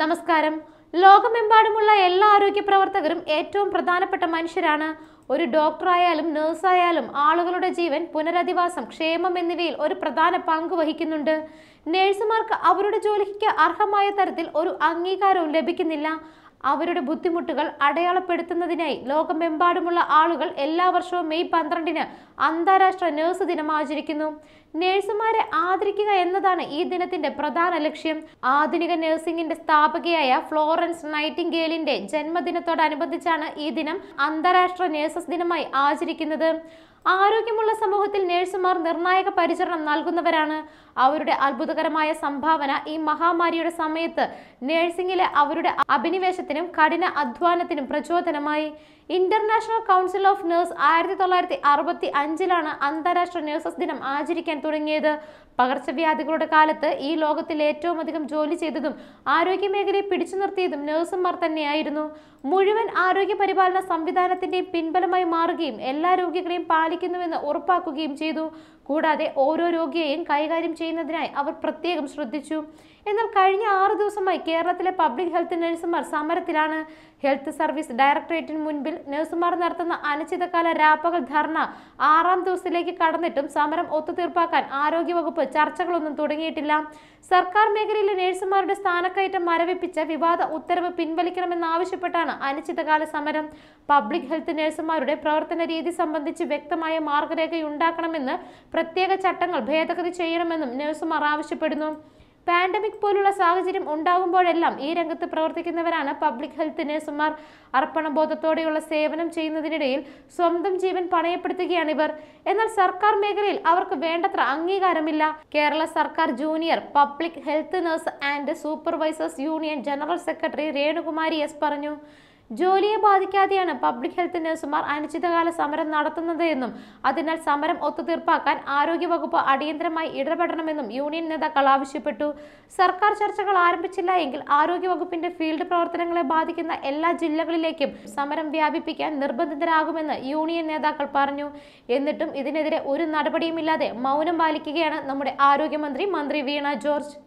നമസ്കാരം ലോകമെമ്പാടുമുള്ള എല്ലാ ആരോഗ്യ പ്രവർത്തകരും ഏറ്റവും പ്രധാനപ്പെട്ട മനുഷ്യരാണ് ഒരു ഡോക്ടറായാലും നേഴ്സായാലും ആളുകളുടെ ജീവൻ പുനരധിവാസം ക്ഷേമം എന്നിവയിൽ ഒരു പ്രധാന പങ്ക് വഹിക്കുന്നുണ്ട് നേഴ്സുമാർക്ക് അവരുടെ ജോലിക്ക് അർഹമായ തരത്തിൽ ഒരു അംഗീകാരവും ലഭിക്കുന്നില്ല അവരുടെ ബുദ്ധിമുട്ടുകൾ അടയാളപ്പെടുത്തുന്നതിനായി ലോകമെമ്പാടുമുള്ള ആളുകൾ എല്ലാ വർഷവും മെയ് പന്ത്രണ്ടിന് അന്താരാഷ്ട്ര നഴ്സ് ദിനം ആചരിക്കുന്നു നഴ്സുമാരെ ആദരിക്കുക എന്നതാണ് ഈ ദിനത്തിന്റെ പ്രധാന ലക്ഷ്യം ആധുനിക നഴ്സിംഗിന്റെ സ്ഥാപകയായ ഫ്ലോറൻസ് നൈറ്റിംഗേലിന്റെ ജന്മദിനത്തോടനുബന്ധിച്ചാണ് ഈ ദിനം അന്താരാഷ്ട്ര നഴ്സസ് ദിനമായി ആചരിക്കുന്നത് ആരോഗ്യമുള്ള സമൂഹത്തിൽ നഴ്സുമാർ നിർണായക പരിചരണം നൽകുന്നവരാണ് അവരുടെ അത്ഭുതകരമായ സംഭാവന ഈ മഹാമാരിയുടെ സമയത്ത് നഴ്സിംഗിലെ അവരുടെ അഭിനിവേശത്തിനും കഠിന അധ്വാനത്തിനും പ്രചോദനമായി ഇന്റർനാഷണൽ കൗൺസിൽ ഓഫ് നഴ്സ് ആയിരത്തി തൊള്ളായിരത്തി അറുപത്തി അഞ്ചിലാണ് അന്താരാഷ്ട്ര നഴ്സസ് ദിനം ആചരിക്കാൻ തുടങ്ങിയത് പകർച്ചവ്യാധികളുടെ കാലത്ത് ഈ ലോകത്തിൽ ഏറ്റവും അധികം ജോലി ചെയ്തതും ആരോഗ്യമേഖലയെ പിടിച്ചു നിർത്തിയതും നഴ്സുമാർ തന്നെയായിരുന്നു മുഴുവൻ ആരോഗ്യ പരിപാലന സംവിധാനത്തിന്റെയും പിൻബലമായി മാറുകയും എല്ലാ രോഗികളെയും പാലി പാലിക്കുന്നുവെന്ന് ഉറപ്പാക്കുകയും ചെയ്തു കൂടാതെ ഓരോ രോഗിയെയും കൈകാര്യം ചെയ്യുന്നതിനായി അവർ പ്രത്യേകം ശ്രദ്ധിച്ചു എന്നാൽ കഴിഞ്ഞ ആറു ദിവസമായി കേരളത്തിലെ പബ്ലിക് ഹെൽത്ത് നഴ്സുമാർ സമരത്തിലാണ് ഹെൽത്ത് സർവീസ് ഡയറക്ടറേറ്റിന് മുൻപിൽ നഴ്സുമാർ നടത്തുന്ന അനിശ്ചിതകാല രാപ്പകൽ ധർണ ആറാം ദിവസത്തിലേക്ക് കടന്നിട്ടും സമരം ഒത്തുതീർപ്പാക്കാൻ ആരോഗ്യവകുപ്പ് ചർച്ചകളൊന്നും തുടങ്ങിയിട്ടില്ല സർക്കാർ മേഖലയിലെ നഴ്സുമാരുടെ സ്ഥാനക്കയറ്റം മരവിപ്പിച്ച വിവാദ ഉത്തരവ് പിൻവലിക്കണമെന്നാവശ്യപ്പെട്ടാണ് അനിശ്ചിതകാല സമരം പബ്ലിക് ഹെൽത്ത് നഴ്സുമാരുടെ പ്രവർത്തന രീതി സംബന്ധിച്ച് വ്യക്തമായ മാർഗരേഖയുണ്ടാക്കണമെന്ന് പ്രത്യേക ചട്ടങ്ങൾ ഭേദഗതി ചെയ്യണമെന്നും നഴ്സുമാർ ആവശ്യപ്പെടുന്നു പാൻഡമിക് പോലുള്ള സാഹചര്യം ഉണ്ടാകുമ്പോഴെല്ലാം ഈ രംഗത്ത് പ്രവർത്തിക്കുന്നവരാണ് പബ്ലിക് ഹെൽത്ത് നഴ്സുമാർ അർപ്പണബോധത്തോടെയുള്ള സേവനം ചെയ്യുന്നതിനിടയിൽ സ്വന്തം ജീവൻ പണയപ്പെടുത്തുകയാണ് ഇവർ എന്നാൽ സർക്കാർ മേഖലയിൽ അവർക്ക് വേണ്ടത്ര അംഗീകാരമില്ല കേരള സർക്കാർ junior public health nurse and supervisors union general secretary Renukumari S പറഞ്ഞു ജോലിയെ ബാധിക്കാതെയാണ് പബ്ലിക് ഹെൽത്ത് നഴ്സുമാർ അനിശ്ചിതകാല സമരം നടത്തുന്നത് എന്നും അതിനാൽ സമരം ഒത്തുതീർപ്പാക്കാൻ ആരോഗ്യവകുപ്പ് അടിയന്തരമായി ഇടപെടണമെന്നും യൂണിയൻ നേതാക്കൾ ആവശ്യപ്പെട്ടു സർക്കാർ ചർച്ചകൾ ആരംഭിച്ചില്ല എങ്കിൽ ആരോഗ്യവകുപ്പിന്റെ ഫീൽഡ് പ്രവർത്തനങ്ങളെ ബാധിക്കുന്ന എല്ലാ ജില്ലകളിലേക്കും സമരം വ്യാപിപ്പിക്കാൻ നിർബന്ധിതരാകുമെന്ന് യൂണിയൻ നേതാക്കൾ പറഞ്ഞു എന്നിട്ടും ഇതിനെതിരെ ഒരു നടപടിയുമില്ലാതെ മൗനം പാലിക്കുകയാണ് നമ്മുടെ ആരോഗ്യമന്ത്രി മന്ത്രി വീണ ജോർജ്